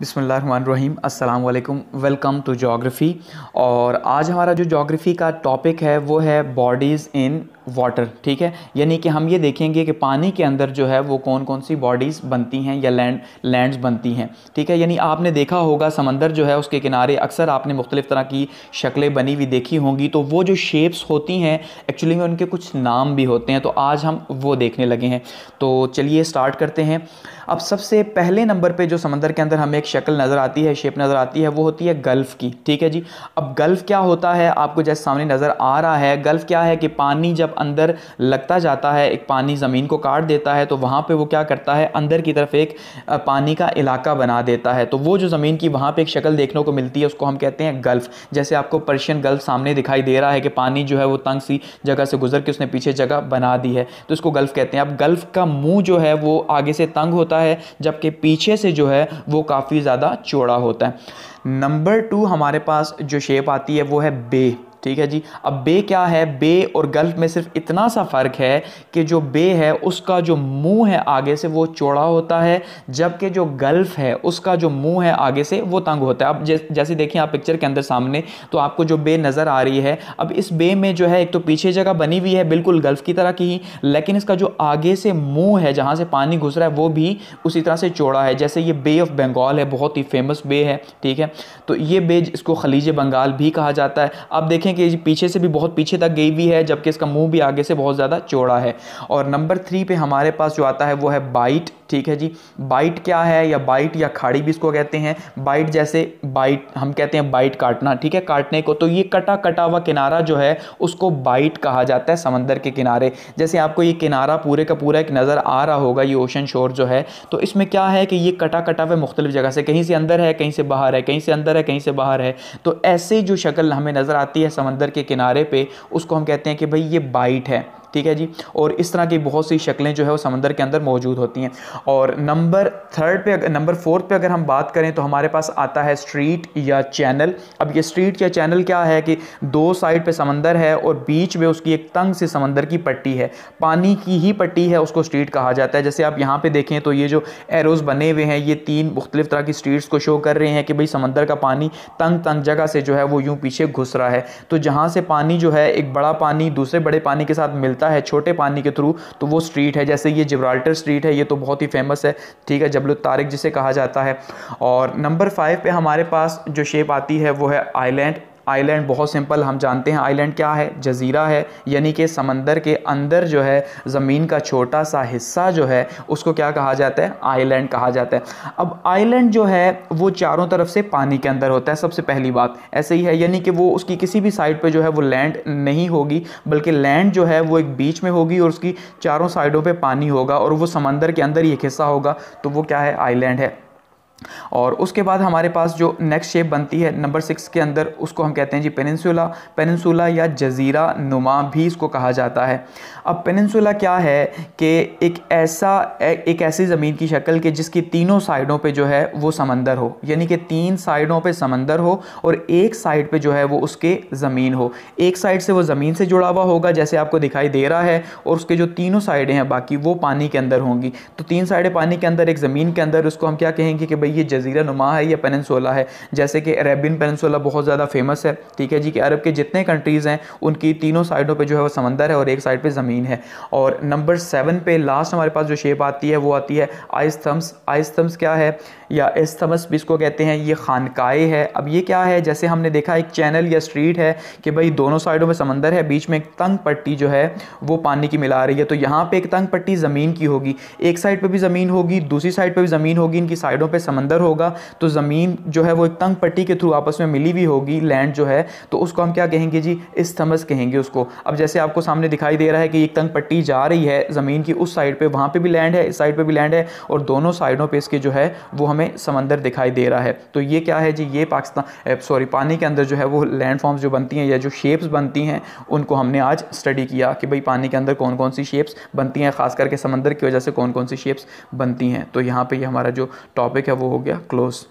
बिसमीम अल्लाम welcome to geography और आज हमारा जो जोग्राफ़ी का टॉपिक है वो है बॉडीज़ इन वाटर ठीक है यानी कि हम ये देखेंगे कि पानी के अंदर जो है वो कौन कौन सी बॉडीज़ बनती हैं या लैंड लैंड्स बनती हैं ठीक है यानी आपने देखा होगा समंदर जो है उसके किनारे अक्सर आपने मुख्तलिफ़ तरह की शक्लें बनी हुई देखी होंगी तो वो जो शेप्स होती हैं एक्चुअली में उनके कुछ नाम भी होते हैं तो आज हम वो देखने लगे हैं तो चलिए स्टार्ट करते हैं अब सबसे पहले नंबर पर जो समंदर के अंदर हमें एक शक्ल नज़र आती है शेप नज़र आती है वो होती है गल्फ़ की ठीक है जी अब गल्फ़ क्या होता है आपको जैसे सामने नज़र आ रहा है गल्फ़ क्या है कि पानी जब अंदर लगता जाता है एक पानी ज़मीन को काट देता है तो वहाँ पर वो क्या करता है अंदर की तरफ एक पानी का इलाका बना देता है तो वो जो ज़मीन की वहाँ पर एक शक्ल देखने को मिलती है उसको हम कहते हैं गल्फ़ जैसे आपको पर्शियन गल्फ़ सामने दिखाई दे रहा है कि पानी जो है वो तंग सी जगह से गुजर के उसने पीछे जगह बना दी है तो इसको गल्फ़ कहते हैं अब गल्फ़ का मुँह जो है वो आगे से तंग होता है जबकि पीछे से जो है वो काफ़ी काफ़ी ज़्यादा चौड़ा होता है नंबर टू हमारे पास जो शेप आती है वो है बे ठीक है जी अब बे क्या है बे और गल्फ में सिर्फ इतना सा फ़र्क है कि जो बे है उसका जो मुंह है आगे से वो चौड़ा होता है जबकि जो गल्फ है उसका जो मुंह है आगे से वो तंग होता है अब जैसे देखिए आप पिक्चर के अंदर सामने तो आपको जो बे नज़र आ रही है अब इस बे में जो है एक तो पीछे जगह बनी हुई है बिल्कुल गल्फ की तरह की ही लेकिन इसका जो आगे से मुँह है जहाँ से पानी घुस रहा है वो भी उसी तरह से चौड़ा है जैसे ये बे ऑफ बंगाल है बहुत ही फेमस बे है ठीक है तो ये बे इसको खलीज बंगाल भी कहा जाता है अब देखें कि ये पीछे से भी बहुत पीछे तक गई हुई है जबकि इसका मुंह भी आगे से बहुत ज़्यादा चौड़ा है और नंबर थ्री पे हमारे पास जो आता है वो है बाइट ठीक है जी बाइट क्या है या बाइट या खाड़ी भी इसको कहते हैं बाइट जैसे बाइट हम कहते हैं बाइट काटना ठीक है काटने को तो ये कटा कटा हुआ किनारा जो है उसको बाइट कहा जाता है समंदर के किनारे जैसे आपको ये किनारा पूरे का पूरा एक नज़र आ रहा होगा ये ओशन शोर जो है तो इसमें क्या है कि ये कटा कटा हुआ मुख्तलिफ जगह से कहीं से अंदर है कहीं से बाहर है कहीं से अंदर है कहीं से बाहर है तो ऐसे जो शक्ल हमें नज़र आती है समंदर के किनारे पर उसको हम कहते हैं कि भाई ये बाइट है ठीक है जी और इस तरह की बहुत सी शक्लें जो है वो समंदर के अंदर मौजूद होती हैं और नंबर थर्ड पे नंबर फोर्थ पे अगर हम बात करें तो हमारे पास आता है स्ट्रीट या चैनल अब ये स्ट्रीट या चैनल क्या है कि दो साइड पे समंदर है और बीच में उसकी एक तंग सी समंदर की पट्टी है पानी की ही पट्टी है उसको स्ट्रीट कहा जाता है जैसे आप यहाँ पर देखें तो ये जो एरोज़ बने हुए हैं ये तीन मुख्तलिफ तरह की स्ट्रीट्स को शो कर रहे हैं कि भाई समंदर का पानी तंग तंग जगह से जो है वो यूँ पीछे घुस रहा है तो जहाँ से पानी जो है एक बड़ा पानी दूसरे बड़े पानी के साथ मिलता होता है छोटे पानी के थ्रू तो वो स्ट्रीट है जैसे ये जिब्राल्टर स्ट्रीट है ये तो बहुत ही फेमस है ठीक है जबल तारिक जिसे कहा जाता है और नंबर फाइव पे हमारे पास जो शेप आती है वो है आइलैंड आइलैंड बहुत सिंपल हम जानते हैं आइलैंड क्या है जजीरा है यानी कि समंदर के अंदर जो है ज़मीन का छोटा सा हिस्सा जो है उसको क्या कहा जाता है आइलैंड कहा जाता है अब आइलैंड जो है वो चारों तरफ से पानी के अंदर होता है सबसे पहली बात ऐसे ही है यानी कि वो उसकी किसी भी साइड पर जो है वो लैंड नहीं होगी बल्कि लैंड जो है वो एक बीच में होगी और उसकी चारों साइडों पर पानी होगा और वो समंदर के अंदर ही एक हिस्सा होगा तो वो क्या है आइलैंड है और उसके बाद हमारे पास जो नेक्स्ट शेप बनती है नंबर सिक्स के अंदर उसको हम कहते हैं जी पेनिनसुला पेनिनसुला या जजीरा नुमा भी इसको कहा जाता है अब पेनिनसुला क्या है कि एक ऐसा एक ऐसी ज़मीन की शक्ल कि जिसकी तीनों साइडों पे जो है वो समंदर हो यानी कि तीन साइडों पे समंदर हो और एक साइड पे जो है वो उसके ज़मीन हो एक साइड से वो ज़मीन से जुड़ा हुआ होगा जैसे आपको दिखाई दे रहा है और उसके जो तीनों साइडें हैं बाकी वो पानी के अंदर होंगी तो तीन साइडें पानी के अंदर एक ज़मीन के अंदर उसको हम क्या कहेंगे कि भाई ये जजीरा नुमा है या पेनसोला है जैसे कि अरेबियन पेनसोला बहुत ज़्यादा फेमस है ठीक है जी कि अरब के जितने कंट्रीज़ हैं उनकी तीनों साइडों पर जो है वो समंदर है और एक साइड पर ज़मीन है और नंबर सेवन पे लास्ट हमारे पास जो शेप आती है वो आती है आइस थम्स आइस थम्स क्या है या एस थम्स भी इसको कहते हैं ये खानकाए है अब ये क्या है जैसे हमने देखा एक चैनल या स्ट्रीट है कि भाई दोनों साइडों में समंदर है बीच में एक तंग पट्टी जो है वो पानी की मिला रही है तो यहाँ पे एक तंग पट्टी ज़मीन की होगी एक साइड पर भी ज़मीन होगी दूसरी साइड पर भी ज़मीन होगी इनकी साइडों पर समंदर होगा तो ज़मीन जो है वो एक तंग पट्टी के थ्रू आपस में मिली हुई होगी लैंड जो है तो उसको हम क्या कहेंगे जी इस्थमस कहेंगे उसको अब जैसे आपको सामने दिखाई दे रहा है कि एक तंग पट्टी जा रही है ज़मीन की उस साइड पर वहाँ पर भी लैंड है इस साइड पर भी लैंड है और दोनों साइडों पर इसके जो है वो हमें समंदर दिखाई दे रहा है तो ये क्या है जी ये पाकिस्तान सॉरी पानी के अंदर जो है वो लैंड फॉर्म्स जो बनती हैं या जो शेप्स बनती हैं उनको हमने आज स्टडी किया कि भाई पानी के अंदर कौन कौन सी शेप्स बनती हैं ख़ास करके समंदर की वजह से कौन कौन सी शेप्स बनती हैं तो यहाँ पे ये यह हमारा जो टॉपिक है वो वो हो गया क्लोज